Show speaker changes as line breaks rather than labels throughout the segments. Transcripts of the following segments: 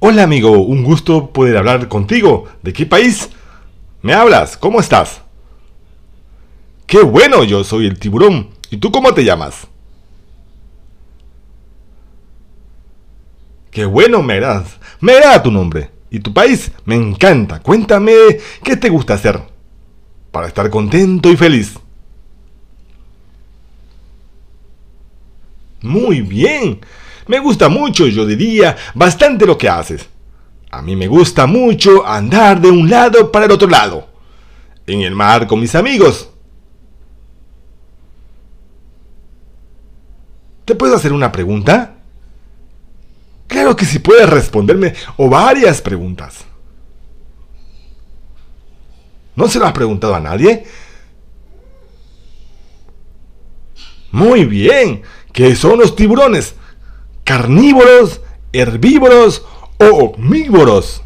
Hola amigo, un gusto poder hablar contigo. ¿De qué país? ¿Me hablas? ¿Cómo estás? Qué bueno, yo soy el tiburón. ¿Y tú cómo te llamas? Qué bueno, me Me da tu nombre. ¿Y tu país? Me encanta. Cuéntame, ¿qué te gusta hacer? Para estar contento y feliz. Muy bien. Me gusta mucho, yo diría, bastante lo que haces. A mí me gusta mucho andar de un lado para el otro lado. En el mar con mis amigos. ¿Te puedo hacer una pregunta? Claro que si sí puedes responderme o varias preguntas. ¿No se lo has preguntado a nadie? Muy bien. ¿Qué son los tiburones? carnívoros, herbívoros o omnívoros.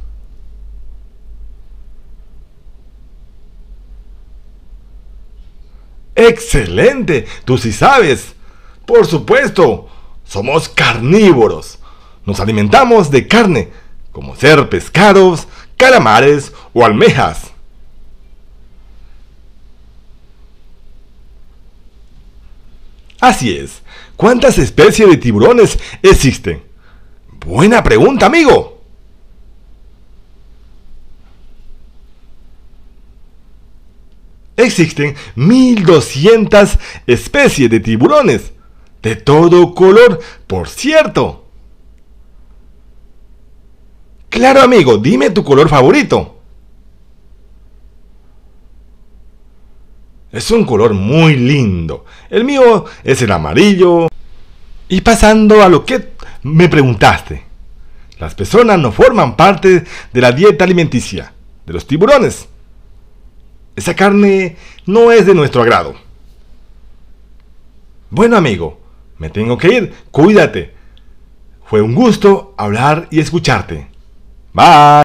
Excelente, tú sí sabes. Por supuesto, somos carnívoros. Nos alimentamos de carne, como ser pescados, calamares o almejas. Así es. ¿Cuántas especies de tiburones existen? Buena pregunta, amigo. Existen 1200 especies de tiburones, de todo color, por cierto. Claro, amigo, dime tu color favorito. Es un color muy lindo. El mío es el amarillo. Y pasando a lo que me preguntaste. Las personas no forman parte de la dieta alimenticia de los tiburones. Esa carne no es de nuestro agrado. Bueno amigo, me tengo que ir. Cuídate. Fue un gusto hablar y escucharte. Bye.